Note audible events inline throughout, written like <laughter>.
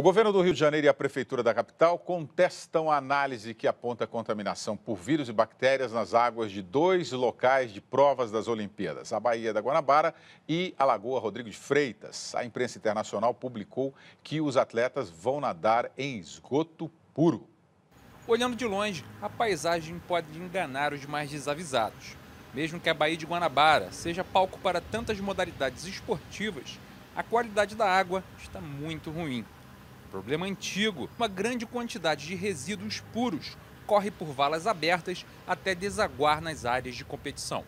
O governo do Rio de Janeiro e a prefeitura da capital contestam a análise que aponta contaminação por vírus e bactérias nas águas de dois locais de provas das Olimpíadas, a Baía da Guanabara e a Lagoa Rodrigo de Freitas. A imprensa internacional publicou que os atletas vão nadar em esgoto puro. Olhando de longe, a paisagem pode enganar os mais desavisados. Mesmo que a Baía de Guanabara seja palco para tantas modalidades esportivas, a qualidade da água está muito ruim problema antigo. Uma grande quantidade de resíduos puros corre por valas abertas até desaguar nas áreas de competição.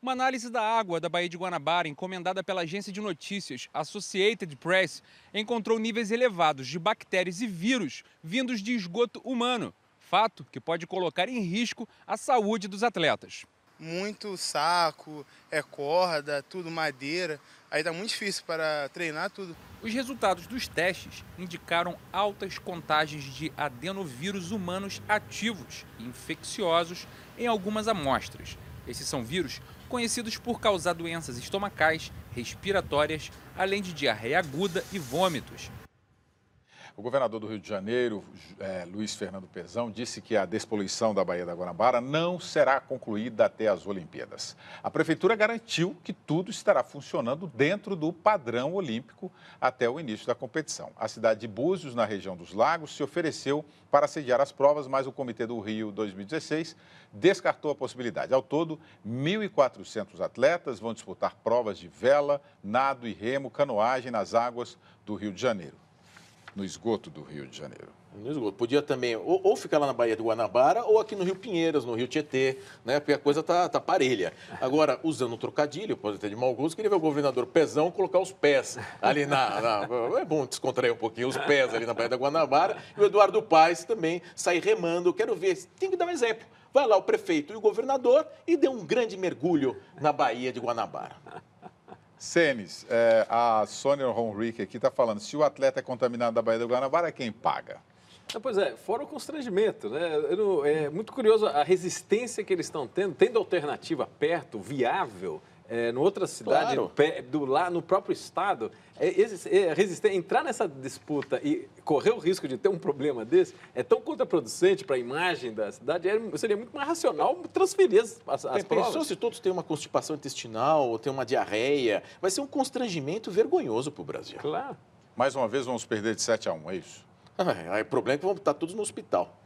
Uma análise da água da Baía de Guanabara, encomendada pela agência de notícias Associated Press, encontrou níveis elevados de bactérias e vírus vindos de esgoto humano, fato que pode colocar em risco a saúde dos atletas muito saco, é corda, tudo madeira. Aí tá muito difícil para treinar tudo. Os resultados dos testes indicaram altas contagens de adenovírus humanos ativos e infecciosos em algumas amostras. Esses são vírus conhecidos por causar doenças estomacais, respiratórias, além de diarreia aguda e vômitos. O governador do Rio de Janeiro, é, Luiz Fernando Pezão, disse que a despoluição da Baía da Guanabara não será concluída até as Olimpíadas. A prefeitura garantiu que tudo estará funcionando dentro do padrão olímpico até o início da competição. A cidade de Búzios, na região dos Lagos, se ofereceu para sediar as provas, mas o Comitê do Rio 2016 descartou a possibilidade. Ao todo, 1.400 atletas vão disputar provas de vela, nado e remo, canoagem nas águas do Rio de Janeiro no esgoto do Rio de Janeiro. No esgoto. Podia também ou, ou, ficar lá na Baía do Guanabara ou aqui no Rio Pinheiras, no Rio Tietê, né? Porque a coisa tá, tá parelha. Agora, usando o trocadilho, pode ter de mau gosto, queria ver o governador Pezão colocar os pés ali na, na... É bom descontrair um pouquinho os pés ali na Baía da Guanabara. E o Eduardo Paes também sair remando. Quero ver, tem que dar um exemplo. Vai lá o prefeito e o governador e dê um grande mergulho na Baía de Guanabara. Senes, é, a Sônia Honrique aqui está falando, se o atleta é contaminado da Baía do Guanabara, quem paga? É, pois é, fora o constrangimento, né? Não, é muito curioso a resistência que eles estão tendo, tendo alternativa perto, viável, é, em outra cidade, claro. do lá no próprio estado, é, é, resistir, entrar nessa disputa e correr o risco de ter um problema desse é tão contraproducente para a imagem da cidade. É, seria muito mais racional transferir as, as Pensou provas. se todos têm uma constipação intestinal ou têm uma diarreia? Vai ser um constrangimento vergonhoso para o Brasil. Claro. Mais uma vez vamos perder de 7 a 1, é isso? Ah, <laughs> é, o problema é que vamos estar todos no hospital.